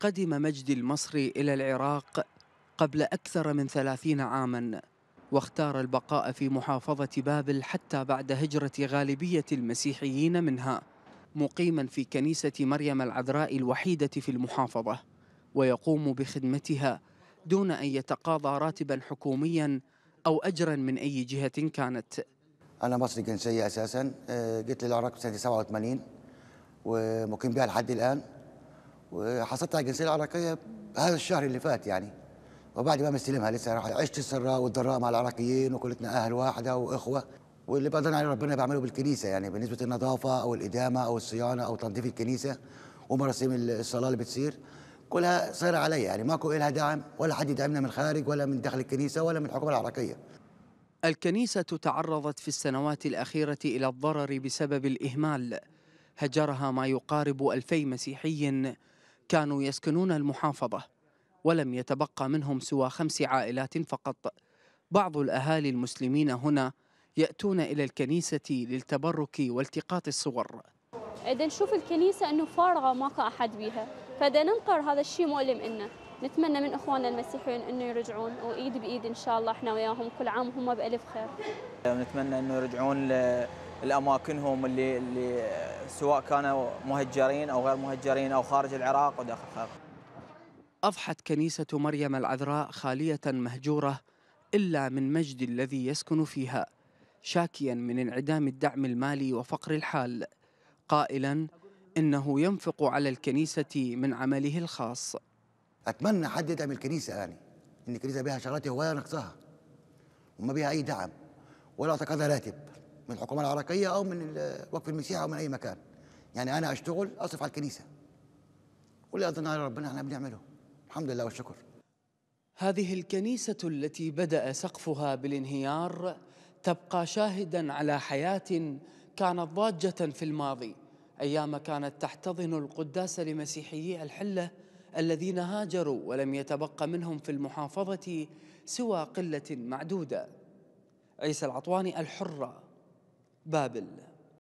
قدم مجدي المصري إلى العراق قبل أكثر من ثلاثين عاماً واختار البقاء في محافظة بابل حتى بعد هجرة غالبية المسيحيين منها مقيما في كنيسة مريم العذراء الوحيدة في المحافظة ويقوم بخدمتها دون أن يتقاضى راتبا حكوميا أو أجرا من أي جهة كانت أنا مصري جنسية أساسا آه، جيت للعراق سنة 87 ومقيم بها لحد الآن وحصلت على الجنسيه العراقيه هذا الشهر اللي فات يعني وبعد ما مستلمها لسه عشت السراء والضراء مع العراقيين وكلتنا اهل واحده واخوه واللي بقدر عليه ربنا بعمله بالكنيسه يعني بالنسبه للنظافه او الادامه او الصيانه او تنظيف الكنيسه ومراسيم الصلاه اللي بتصير كلها صايره علي يعني ماكو لها دعم ولا حد يدعمنا من الخارج ولا من داخل الكنيسه ولا من الحكومه العراقيه الكنيسة تعرضت في السنوات الأخيرة إلى الضرر بسبب الإهمال هجرها ما يقارب ألفي مسيحي كانوا يسكنون المحافظة ولم يتبقى منهم سوى خمس عائلات فقط بعض الأهالي المسلمين هنا يأتون إلى الكنيسة للتبرك والتقاط الصور إذا نشوف الكنيسة أنه فارغة ماكو أحد بيها فدا ننقر هذا الشيء مؤلم إلنا نتمنى من اخواننا المسيحيين انه يرجعون وايد بايد ان شاء الله احنا وياهم كل عام وهم بالف خير. نتمنى انه يرجعون لاماكنهم اللي اللي سواء كانوا مهجرين او غير مهجرين او خارج العراق او داخل العراق. اضحت كنيسه مريم العذراء خاليه مهجوره الا من مجد الذي يسكن فيها شاكيا من انعدام الدعم المالي وفقر الحال قائلا انه ينفق على الكنيسه من عمله الخاص. اتمنى حد يدعم الكنيسه يعني ان الكنيسه بها شغلات هوايه نقصها وما بها اي دعم ولا تقاضى راتب من الحكومه العراقيه او من الوقف المسيحي او من اي مكان يعني انا اشتغل اصرف على الكنيسه واللي اظن على ربنا احنا بنعمله الحمد لله والشكر هذه الكنيسه التي بدا سقفها بالانهيار تبقى شاهدا على حياه كانت ضاجه في الماضي ايام كانت تحتضن القداس لمسيحيي الحله الذين هاجروا ولم يتبقى منهم في المحافظه سوى قله معدوده عيسى العطواني الحره بابل